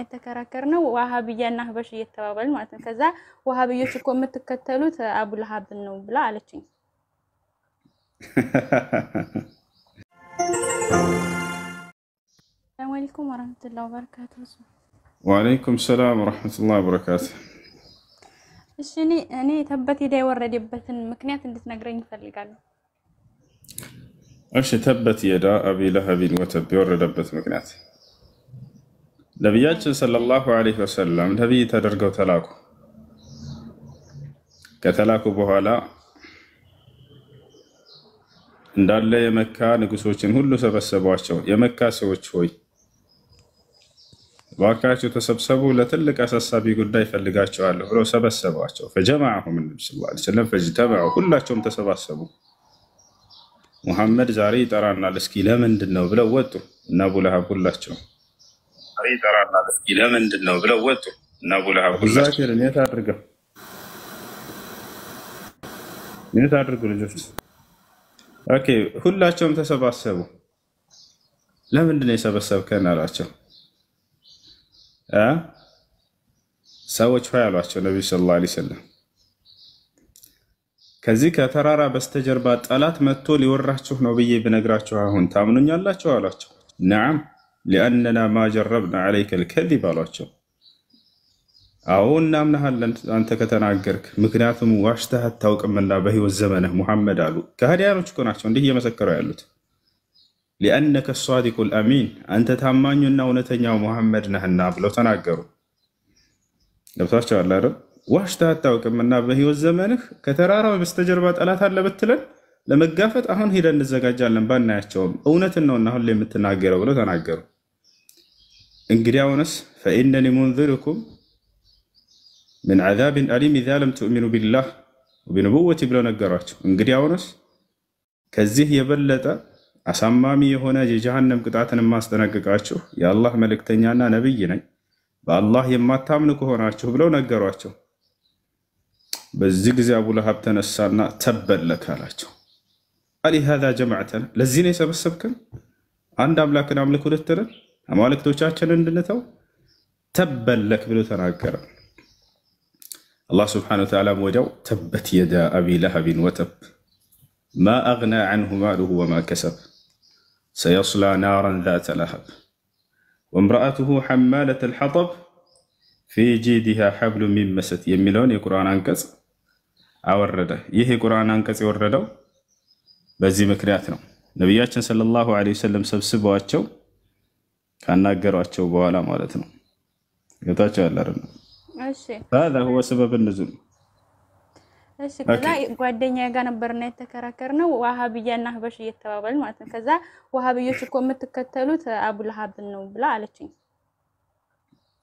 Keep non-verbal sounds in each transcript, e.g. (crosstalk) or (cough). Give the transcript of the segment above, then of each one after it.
የተከራከር ነው ዋሃብያና ህበሽ እየተባባልን ማለት ነው። ከዛ ዋሃብዮች እኮ የምትከተሉት አቡልሀብን ነው ብላ አለችኝ። ሰላም አለይኩም ወረህመቱላ ወበረካቱ። ወአለይኩም ሰላም ወረህመቱላ ወበረካቱ። እሺ እኔ ተበት ሄዳ የወረደበትን ምክንያት እንድትነግረኝ ይፈልጋሉ። እሺ ተበት ሄዳ አቢ ለሀቢን ወተብ የወረደበት ምክንያት ነቢያችን ሰለላሁ አለይሂ ወሰለም ነቢይ ተደርገው ተላኩ። ከተላኩ በኋላ እንዳለ የመካ ንጉሶችን ሁሉ ሰበሰቧቸው። የመካ ሰዎች ሆይ እባካችሁ ተሰብሰቡ፣ ለትልቅ አሳሳቢ ጉዳይ ፈልጋቸዋለሁ ብለው ሰበሰቧቸው። ፈጀማሁም ነቢ ፈጅተመዑ፣ ሁላቸውም ተሰባሰቡ። ሙሐመድ ዛሬ ይጠራናል፣ እስኪ ለምንድን ነው ብለው ወጡ እና አቡ ለሀብ ሁላቸው ፈጣሪ ይጠራና ለምንድን ነው ብለው ወጡ እና አድርገው አድርጉ ልጆች። ኦኬ ሁላቸውም ተሰባሰቡ። ለምንድን ነው የሰበሰብከን አሏቸው። ሰዎች ሆይ አሏቸው ነቢዩ ሰለላሁ ዓለይሂ ወሰለም ከዚህ ከተራራ በስተጀርባ ጠላት መጥቶ ሊወራችሁ ነው ብዬ ብነግራችሁ አሁን ታምኑኛላችሁ? አሏቸው ነዓም ሊአነና ማ ጀረብና ልከዚብ አሏቸው። አዎ እናምናሃለን አንተ ከተናገርክ፣ ምክንያቱም ዋሽተህ አታውቅምና በህይወት ዘመንህ ሙሐመድ አሉ። ከሃዲያኖች እኮ ናቸው እንዲህ እየመሰከሩ ያሉት ሊአነከ ሳዲቁ ልአሚን አንተ ታማኙና እውነተኛው ሙሐመድ ነህና ብለው ተናገሩ። ገብቷቸዋል አይደል? ዋሽተህ አታውቅምና በህይወት ዘመንህ ከተራራው በስተጀርባ ጠላት አለ ብትለን ለመጋፈጥ አሁን ሄደን እንዘጋጃለን፣ ባናያቸውም እውነትን ነውና ሁሌ የምትናገረው ብለው ተናገሩ። እንግዲያውንስ ፈኢነኒ ሙንዝርኩም ምን ዓዛብን አሊም ኢዛ ለም ትእሚኑ ቢላህ ወቢንቡወቲ ብሎ ነገሯቸው። እንግዲያውንስ ከዚህ የበለጠ አሳማሚ የሆነ የጀሃነም ቅጣትን የማስጠነቅቃችሁ የአላህ መልእክተኛና ነቢይ ነኝ፣ በአላህ የማታምኑ ከሆናችሁ ብለው ነገሯቸው። በዚህ ጊዜ አቡ ለሀብ ተነሳና ተበለከ አላቸው። አሊ ሃዛ ጀማዕተና ለዚህ ነው የሰበሰብከን አንድ አምላክን አምልክ ሁለት አማልክቶቻችንን እንድንተው ተበለክ ብሎ ተናገረ። አላህ ስብሐነሁ ወተዓላ ወዲያው ተበት የዳ አቢ ለሀብን ወተብ ማ አግና ዐንሁ ማሉሁ ወማ ከሰብ ሰየስላ ናራን ዛተ ለሀብ ወምረአቱሁ ሐማለተ ልሐጠብ ፊ ጂዲሃ ሐብሉ ሚን መሰድ የሚለውን የቁርአን አንቀጽ አወረደ። ይህ የቁርአን አንቀጽ የወረደው በዚህ ምክንያት ነው። ነቢያችን ሰለላሁ ዐለይሂ ወሰለም ሰብስበዋቸው ካናገሯቸው በኋላ ማለት ነው። ገብታቸው ያለ ሀዛ ሁወ ሰበብ ንዙል። እሺ ከዛ ጓደኛዬ ጋር ነበርና የተከራከር የተከራከርነው ዋሃብያና ህበሽ እየተባባል ማለት ነው። ከዛ ዋሃብዮች እኮ የምትከተሉት አቡልሀብን ነው ብላ አለችኝ።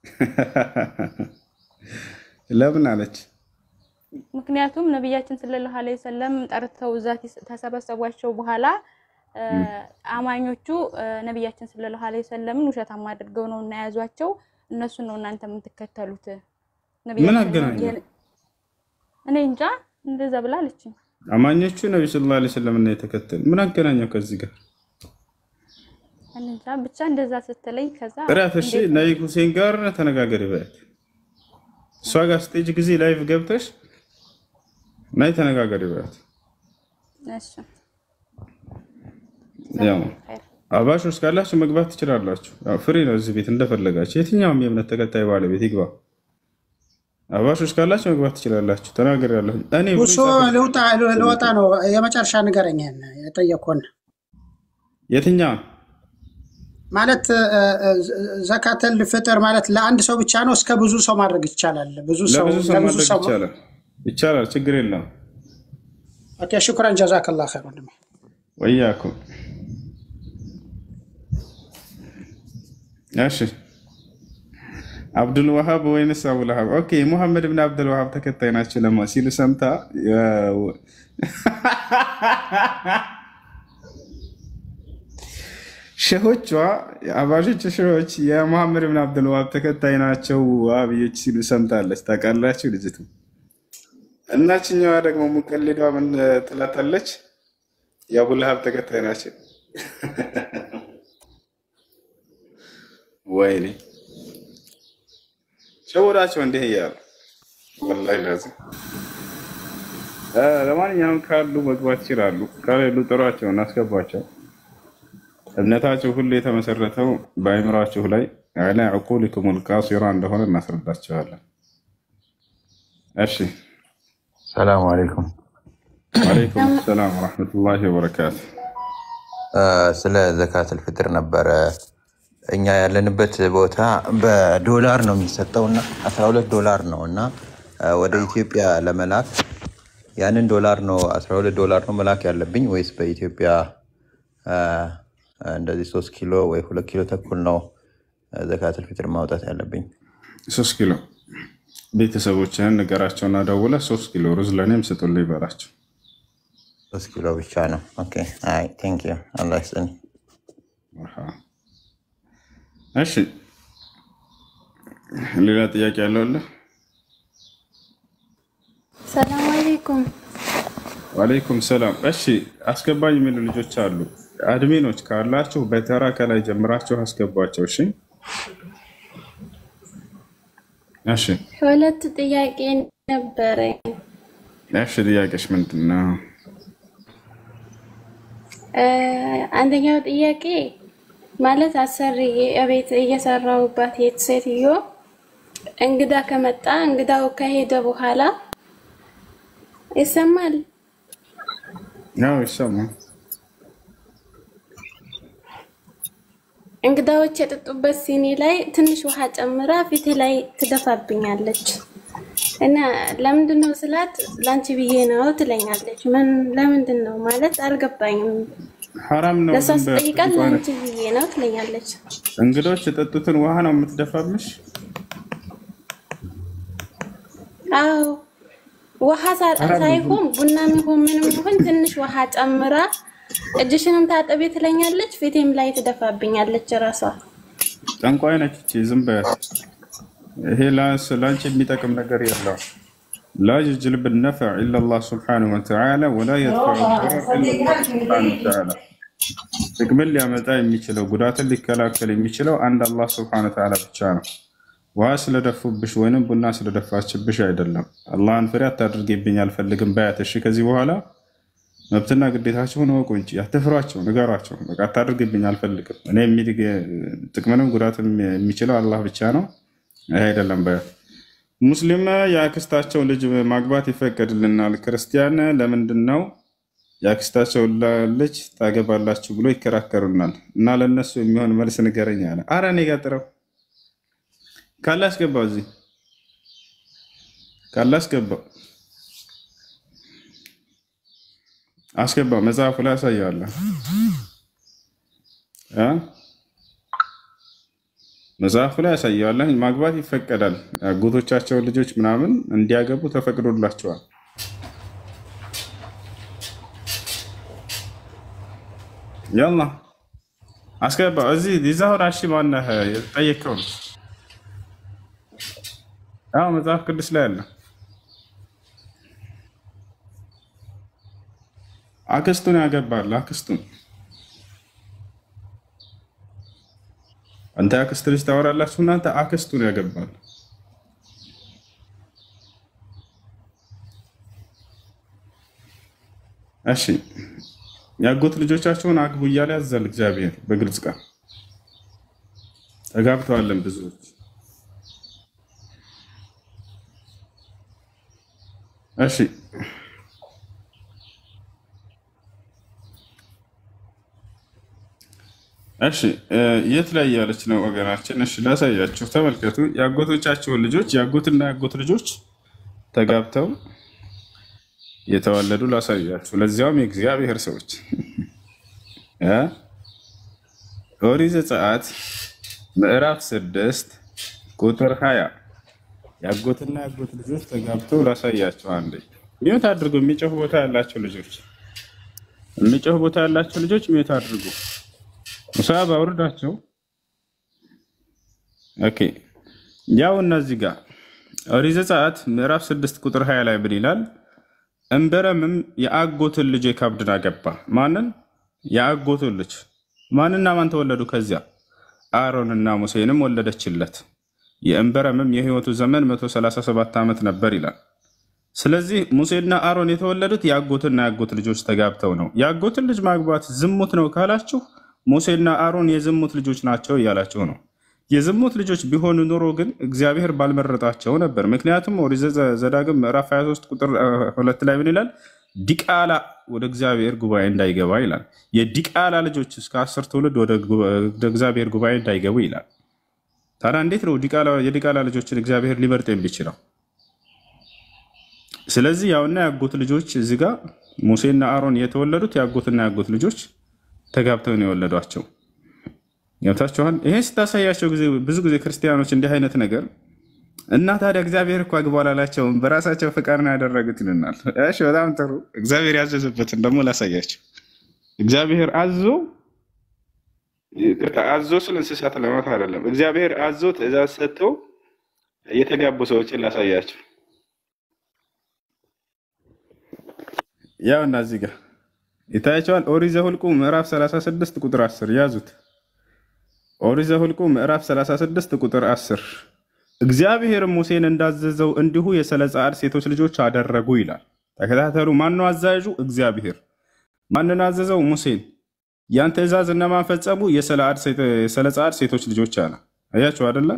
(laughs) ለምን አለች? ምክንያቱም ነቢያችን ሰለላሁ ዐለይሂ ወሰለም ጠርተው እዛ ተሰበሰቧቸው በኋላ አማኞቹ ነቢያችን ሰለላሁ ዐለይሂ ወሰለምን ውሸታም አድርገው ነው እና ያዟቸው። እነሱን ነው እናንተ የምትከተሉት። ምን አገናኘው? እኔ እንጃ እንደዛ ብላለች። አማኞቹ ነቢ ሰለላሁ ዐለይሂ ወሰለምን እና የተከተሉ። ምን አገናኘው ከዚህ ጋር? እንጃ ብቻ እንደዛ ስትለይ፣ ከዛ ራት እሺ፣ ነይ ሁሴን ጋር ተነጋገሪ በያት። እሷ ጋር ስትሄጂ ጊዜ ላይቭ ገብተሽ ነይ ተነጋገሪ በያት። እሺ አባሾች ካላችሁ መግባት ትችላላችሁ። ፍሪ ነው እዚህ ቤት እንደፈለጋችሁ። የትኛውም የእምነት ተከታይ ባለቤት ይግባ። አባሾች ካላችሁ መግባት ትችላላችሁ። ተናገር ያለሁ እኔ ልወጣ ነው። የመጨረሻ ንገረኝ የጠየኮን የትኛ ማለት ዘካተል ፍጥር ማለት ለአንድ ሰው ብቻ ነው? እስከ ብዙ ሰው ማድረግ ይቻላል? ብዙ ይቻላል፣ ችግር የለም። ሽኩረን ጀዛከላ ወንድ ወያኩም እሺ አብዱል ዋሃብ ወይንስ አቡልሃብ? ኦኬ ሙሐመድ ብን አብዱል ዋሃብ ተከታይ ናቸው ለማ ሲሉ ሰምታ (laughs) ሸሆቿ አባሾች ሸሆች የሙሐመድ ብን አብዱል ወሃብ ተከታይ ናቸው ዋሃብዮች ሲሉ ሰምታለች። ታውቃላችሁ ልጅቱ እናችኛዋ ደግሞ ሙቀሊዷ ምን ትላታለች? የአቡልሃብ ተከታይ ናቸው (laughs) ويلي شو راسه عندي هي والله لازم ለማንኛውም ካሉ መግባት ይችላሉ፣ ከሌሉ ጥሯቸውን አስገቧቸው። እምነታቸው ሁሉ የተመሰረተው በአይምራችሁ ላይ አላ ዕቁሊኩም ልቃሲራ እንደሆነ እናስረዳቸዋለን። እሺ። ሰላሙ አሌይኩም ወአለይኩም ሰላም ወረሕመቱላሂ ወበረካቱ። ስለ ዘካት ልፍጥር ነበረ እኛ ያለንበት ቦታ በዶላር ነው የሚሰጠው እና 12 ዶላር ነው እና ወደ ኢትዮጵያ ለመላክ ያንን ዶላር ነው 12 ዶላር ነው መላክ ያለብኝ ወይስ በኢትዮጵያ እንደዚህ ሶስት ኪሎ ወይ ሁለት ኪሎ ተኩል ነው ዘካተል ፊትር ማውጣት ያለብኝ? ሶስት ኪሎ ቤተሰቦችህን ንገራቸውና ደውለ ሶስት ኪሎ ሩዝ ለእኔም ስጡል በላቸው። ሶስት ኪሎ ብቻ ነው። ኦኬ አይ ቴንክ ዩ አላህ ይስጥልኝ። እሺ ሌላ ጥያቄ ያለው አለ? ሰላም አለይኩም። ወአለይኩም ሰላም። እሺ አስገባኝ የሚሉ ልጆች አሉ። አድሚኖች ካላችሁ በተራ ከላይ ጀምራችሁ አስገቧቸው። እሺ እሺ። ሁለት ጥያቄ ነበረ። እሺ ጥያቄሽ ምንድን ነው? አንደኛው ጥያቄ ማለት አሰሪ የቤት እየሰራውባት የት ሴትዮ እንግዳ ከመጣ እንግዳው ከሄደ በኋላ ይሰማል። ነው ይሰማል። እንግዳዎች የጠጡበት ሲኒ ላይ ትንሽ ውሃ ጨምራ ፊቴ ላይ ትደፋብኛለች እና ለምንድን ነው ስላት፣ ላንቺ ብዬ ነው ትለኛለች። ምን ለምንድን ነው ማለት አልገባኝም። ሐራም ነው። ለሷስ ጠይቃል ነው ትለኛለች። እንግዶች የጠጡትን ውሃ ነው የምትደፋብሽ? አዎ ውሃ ሳይሆን ቡና የሚሆን ምንም ይሆን ትንሽ ውሃ ጨምራ እጅሽንም ታጠቤ ትለኛለች። ፊቴም ላይ ትደፋብኛለች። ራሷ ጠንቋይ ነች። ዝም በያት። ይሄ ለአንቺ የሚጠቅም ነገር የለውም። لا يجلب النفع إلا الله سبحانه وتعالى ولا يدفع الضرر إلا الله سبحانه وتعالى ጥቅምን ሊያመጣ የሚችለው ጉዳትን ሊከላከል የሚችለው አንድ አላህ ስብሐነ ወተዓላ ብቻ ነው። ውሃ ስለደፉብሽ ወይንም ቡና ስለደፋችብሽ አይደለም። አላህን ፍሬ አታድርግብኝ አልፈልግም ባያትሽ ከዚህ በኋላ መብትና ግዴታቸውን እወቁ እንጂ አትፍሯቸው፣ ንገሯቸው። በቃ አታድርግብኝ አልፈልግም እኔ ጥቅምንም ጉዳትም የሚችለው አላህ ብቻ ነው፣ አይደለም ባያት ሙስሊም የአክስታቸው ልጅ ማግባት ይፈቀድልናል፣ ክርስቲያን ለምንድን ነው የአክስታቸውን ልጅ ታገባላችሁ ብሎ ይከራከሩናል። እና ለነሱ የሚሆን መልስ ንገረኝ አለ። አረ እኔ ጋ ጥረው ካለ አስገባው፣ እዚህ ካለ አስገባው፣ አስገባው። መጽሐፉ ላይ አሳየዋለሁ። መጽሐፉ ላይ ያሳየዋል። ማግባት ይፈቀዳል። አጎቶቻቸውን ልጆች ምናምን እንዲያገቡ ተፈቅዶላቸዋል። ያላ አስገባ እዚህ ዲዛሁን አሺ ማነህ ነው መጽሐፍ ቅዱስ ላይ አለ። አክስቱን ያገባል አክስቱን አንተ አክስት ልጅ ታወራላችሁ። እናንተ አክስቱን ያገባል። እሺ ያጎት ልጆቻቸውን አግቡ እያለ ያዛል እግዚአብሔር በግልጽ ቃል። ተጋብተዋለን ብዙዎች። እሺ እሺ የት ላይ ያለች ነው ወገናችን? እሺ ላሳያችሁ፣ ተመልከቱ። የአጎቶቻቸውን ልጆች የአጎትና የአጎት ልጆች ተጋብተው የተዋለዱ ላሳያችሁ፣ ለዚያውም የእግዚአብሔር ሰዎች። ኦሪት ዘጸአት ምዕራፍ ስድስት ቁጥር ሀያ የአጎትና የአጎት ልጆች ተጋብተው ላሳያችሁ። አንዴ ሚዩት አድርጉ፣ የሚጮህ ቦታ ያላቸው ልጆች፣ የሚጮህ ቦታ ያላቸው ልጆች ሚዩት አድርጉ። ሙሳብ አውርዳቸው። ኦኬ ያው እነዚህ ጋር ኦሪት ዘጸአት ምዕራፍ 6 ቁጥር 20 ላይ ምን ይላል? እንበረምም የአጎትን ልጅ የካብድን አገባ። ማንን? የአጎትን ልጅ ማንና ማን ተወለዱ? ከዚያ አሮንና ሙሴንም ወለደችለት። የእንበረምም የህይወቱ ዘመን 137 ዓመት ነበር ይላል። ስለዚህ ሙሴና አሮን የተወለዱት የአጎትና የአጎት ልጆች ተጋብተው ነው። የአጎትን ልጅ ማግባት ዝሙት ነው ካላችሁ ሙሴና አሮን የዝሙት ልጆች ናቸው እያላቸው ነው። የዝሙት ልጆች ቢሆኑ ኑሮ ግን እግዚአብሔር ባልመረጣቸው ነበር። ምክንያቱም ወደ ዘዳግም ምዕራፍ 23 ቁጥር ሁለት ላይ ምን ይላል? ዲቃላ ወደ እግዚአብሔር ጉባኤ እንዳይገባ ይላል። የዲቃላ ልጆች እስከ አስር ትውልድ ወደ እግዚአብሔር ጉባኤ እንዳይገቡ ይላል። ታዲያ እንዴት ነው የዲቃላ ልጆችን እግዚአብሔር ሊመርጥ የሚችለው? ስለዚህ ያውና ያጎት ልጆች እዚህ ጋር ሙሴና አሮን የተወለዱት ያጎትና ያጎት ልጆች ተጋብተው ነው የወለዷቸው። ገብታችኋል? ይሄ ስታሳያቸው ብዙ ጊዜ ክርስቲያኖች እንዲህ አይነት ነገር እና ታዲያ እግዚአብሔር እኮ አግቧል አላቸውም፣ በራሳቸው ፍቃድ ነው ያደረጉት ይልናል። እሺ በጣም ጥሩ። እግዚአብሔር ያዘዘበትን ደግሞ ላሳያቸው። እግዚአብሔር አዞ አዞ ስለ እንስሳት ለማት አይደለም። እግዚአብሔር አዞ ትእዛዝ ሰጥቶ የተጋቡ ሰዎችን ላሳያቸው። ያው እና እዚህ ጋር ይታያቸዋል። ኦሪት ዘኍልቍ ምዕራፍ 36 ቁጥር 10 ያዙት። ኦሪት ዘኍልቍ ምዕራፍ 36 ቁጥር 10 እግዚአብሔር ሙሴን እንዳዘዘው እንዲሁ የስለ ሴቶች ልጆች አደረጉ ይላል። ተከታተሉ። ማነው አዛዡ? እግዚአብሔር። ማንን አዘዘው? ሙሴን። ያን ትእዛዝ እነማን ፈጸሙ? የስለ ሴቶች ልጆች አለ። አያችሁ አይደለ?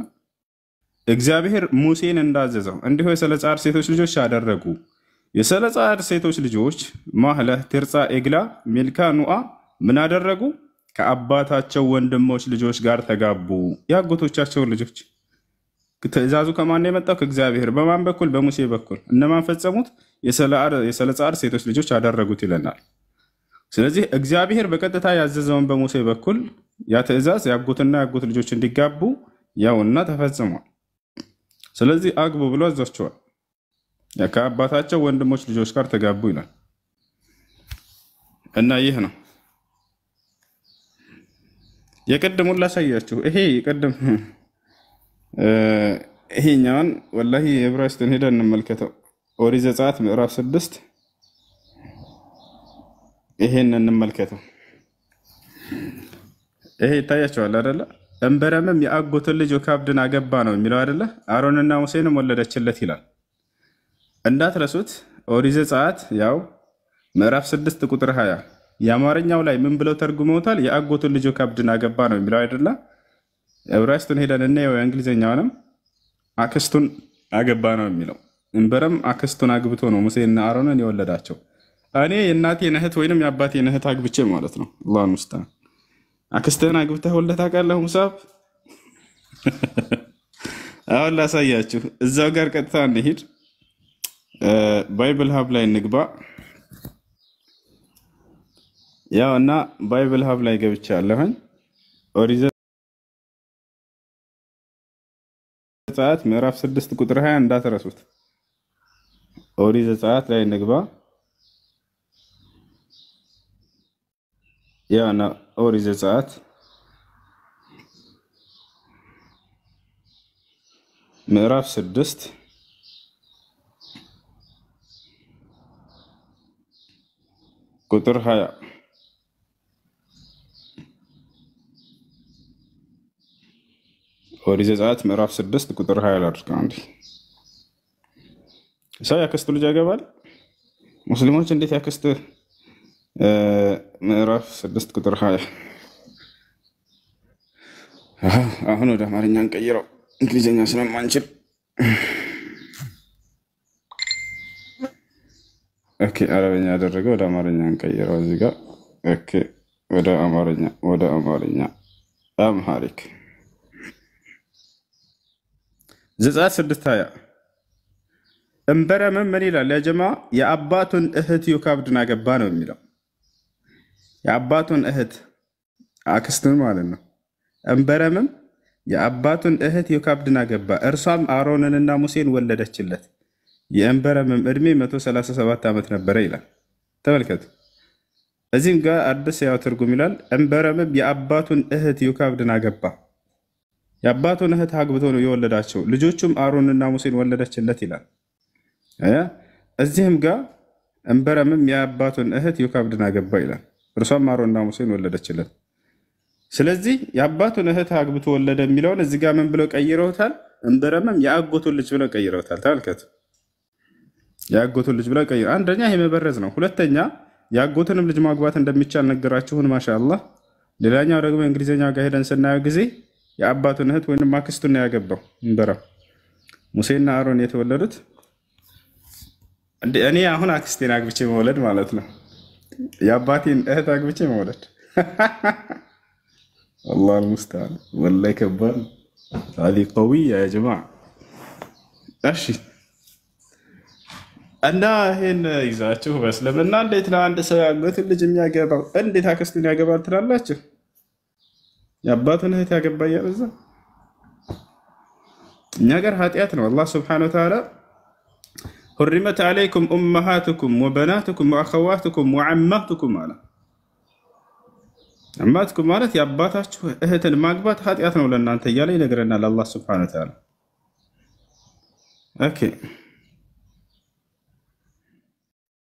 እግዚአብሔር ሙሴን እንዳዘዘው እንዲሁ የስለ ሴቶች ልጆች አደረጉ። የሰለጻር ሴቶች ልጆች ማህለ ቲርጻ፣ ኤግላ፣ ሚልካ፣ ኑአ ምን አደረጉ? ከአባታቸው ወንድሞች ልጆች ጋር ተጋቡ። የአጎቶቻቸውን ልጆች ትእዛዙ ከማን የመጣው? ከእግዚአብሔር። በማን በኩል? በሙሴ በኩል። እነማን ፈጸሙት? የሰለጻር ሴቶች ልጆች አደረጉት ይለናል። ስለዚህ እግዚአብሔር በቀጥታ ያዘዘውን በሙሴ በኩል ያ ትእዛዝ የአጎትና የአጎት ልጆች እንዲጋቡ ያውና ተፈጽሟል። ስለዚህ አግቡ ብሎ አዟቸዋል። ከአባታቸው ወንድሞች ልጆች ጋር ተጋቡ ይላል እና ይህ ነው የቀደሙን ላሳያችሁ። ይሄ የቀደም ይሄኛውን ወላሂ የዕብራይስጥን ሄደን እንመልከተው። ኦሪት ዘጸአት ምዕራፍ ስድስት ይሄን እንመልከተው። ይሄ ይታያቸዋል አደለ እንበረምም የአጎትን ልጅ ካብድን አገባ ነው የሚለው አይደለ? አሮንና ሙሴንም ወለደችለት ይላል እንዳትረሱት ኦሪት ዘጸአት ያው ምዕራፍ 6 ቁጥር 20 የአማርኛው ላይ ምን ብለው ተርጉመውታል? የአጎቱን ልጆ ከብድን አገባ ነው የሚለው አይደለ? ዕብራይስጡን ሄደን እና እናየው። የእንግሊዝኛውንም አክስቱን አገባ ነው የሚለው። እንበረም አክስቱን አግብቶ ነው ሙሴና አሮንን የወለዳቸው። እኔ የእናቴን እህት ወይንም የአባቴን እህት አግብቼ ማለት ነው። አላህ ሙስታን። አክስትህን አግብተህ ወልደህ ታውቃለህ? ሙሳብ አሁን ላሳያችሁ። እዛው ጋር ቀጥታ እንሂድ። ባይብል ሀብ ላይ እንግባ። ያው እና ባይብል ሀብ ላይ ገብቻ አለሁኝ። ኦሪት ዘጸአት ምዕራፍ ስድስት ቁጥር ሀያ እንዳትረሱት። ኦሪት ዘጸአት ላይ እንግባ። ያው እና ኦሪት ዘጸአት ምዕራፍ ስድስት ቁጥር 20 ኦሪት ዘጸአት ምዕራፍ ስድስት ቁጥር 20 ላድርግ። አንዴ ሰው ያክስቱ ልጅ ያገባል። ሙስሊሞች እንዴት ያክስት ምዕራፍ ስድስት ቁጥር 20 አሁን ወደ አማርኛ እንቀይረው እንግሊዝኛ ስለማንችል ኦኬ አረበኛ ያደረገ ወደ አማርኛ እንቀይረው። እዚህ ጋር ኦኬ፣ ወደ አማርኛ ወደ አማርኛ አምሃሪክ ዘጸአት ስድስት ሀያ እምበረምን ምን ይላል ያጀማ የአባቱን እህት ዮካብድን አገባ ነው የሚለው። የአባቱን እህት አክስትን ማለት ነው። እምበረምም የአባቱን እህት ዮካብድን አገባ፣ እርሷም አሮንንና ሙሴን ወለደችለት። የእንበረምም ዕድሜ 137 ዓመት ነበረ ይላል። ተመልከቱ። እዚህም ጋር አዲስ ያው ትርጉም ይላል እንበረምም የአባቱን እህት ዩካብድን አገባ። የአባቱን እህት አግብቶ ነው የወለዳቸው። ልጆቹም አሮንና ሙሴን ወለደችለት ይላል። እዚህም ጋር እንበረምም የአባቱን እህት ዩካብድን አገባ ይላል። እርሷም አሮንና ሙሴን ወለደችለት። ስለዚህ የአባቱን እህት አግብቶ ወለደ የሚለውን እዚህ ጋር ምን ብለው ቀይረውታል? እንበረምም የአጎቱን ልጅ ብለው ቀይረውታል። ተመልከቱ። የአጎቱን ልጅ ብላ ቀይ አንደኛ ይሄ መበረዝ ነው። ሁለተኛ የአጎትንም ልጅ ማግባት እንደሚቻል ነገራችሁን። ማሻላ ሌላኛው ደግሞ እንግሊዝኛ ጋር ሄደን ስናየው ጊዜ የአባቱን እህት ወይም አክስቱን ያገባው እንበራ ሙሴና አሮን የተወለዱት እኔ አሁን አክስቴን አግብቼ መውለድ ማለት ነው። የአባቴን እህት አግብቼ መውለድ (laughs) አላ አልሙስተዓን ወላሂ ከባድ ነው። ቀዊያ ያ ጀማዓ እሺ እና ይህን ይዛችሁ በእስልምና እንዴት ነው አንድ ሰው ያጎትን ልጅ የሚያገባው? እንዴት አክስቱን ያገባል ትላላችሁ? የአባቱን እህት ያገባ እያበዛ እኛ ጋር ኃጢአት ነው። አላህ ስብሐነሁ ወተዓላ ሁሪመት አለይኩም ኡመሃትኩም ወበናትኩም ወአኸዋትኩም ወዓማትኩም አለ። አማትኩም ማለት የአባታችሁ እህትን ማግባት ኃጢአት ነው ለእናንተ እያለ ይነግረናል አላህ ስብሐነሁ ወተዓላ ኦኬ